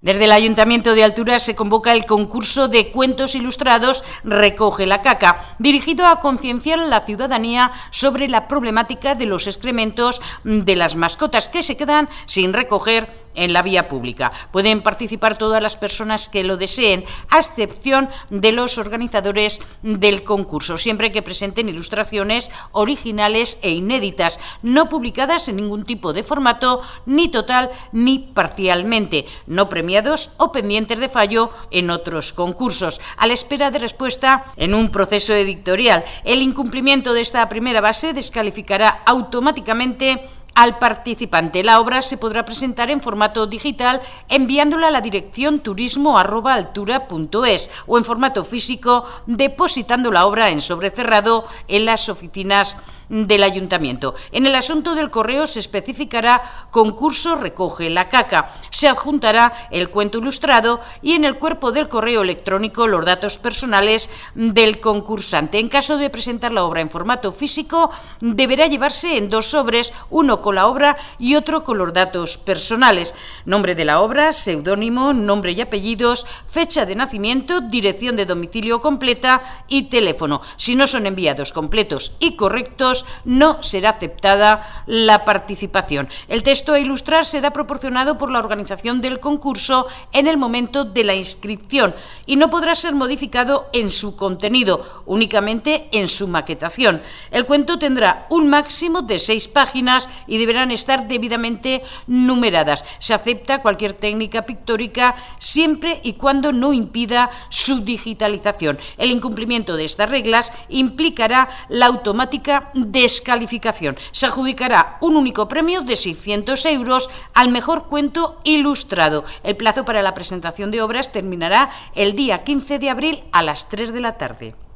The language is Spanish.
Desde el Ayuntamiento de Altura se convoca el concurso de cuentos ilustrados Recoge la caca, dirigido a concienciar a la ciudadanía sobre la problemática de los excrementos de las mascotas que se quedan sin recoger en la vía pública. Pueden participar todas las personas que lo deseen, a excepción de los organizadores del concurso, siempre que presenten ilustraciones originales e inéditas, no publicadas en ningún tipo de formato, ni total ni parcialmente, no premiados o pendientes de fallo en otros concursos, a la espera de respuesta en un proceso editorial. El incumplimiento de esta primera base descalificará automáticamente al participante la obra se podrá presentar en formato digital enviándola a la dirección turismo@altura.es o en formato físico depositando la obra en sobre cerrado en las oficinas del ayuntamiento. En el asunto del correo se especificará concurso recoge la caca, se adjuntará el cuento ilustrado y en el cuerpo del correo electrónico los datos personales del concursante. En caso de presentar la obra en formato físico, deberá llevarse en dos sobres, uno con la obra y otro con los datos personales, nombre de la obra, seudónimo, nombre y apellidos, fecha de nacimiento, dirección de domicilio completa y teléfono. Si no son enviados completos y correctos, no será aceptada la participación. El texto a ilustrar será proporcionado por la organización del concurso en el momento de la inscripción y no podrá ser modificado en su contenido, únicamente en su maquetación. El cuento tendrá un máximo de seis páginas y deberán estar debidamente numeradas. Se acepta cualquier técnica pictórica siempre y cuando no impida su digitalización. El incumplimiento de estas reglas implicará la automática descalificación. Se adjudicará un único premio de 600 euros al mejor cuento ilustrado. El plazo para la presentación de obras terminará el día 15 de abril a las 3 de la tarde.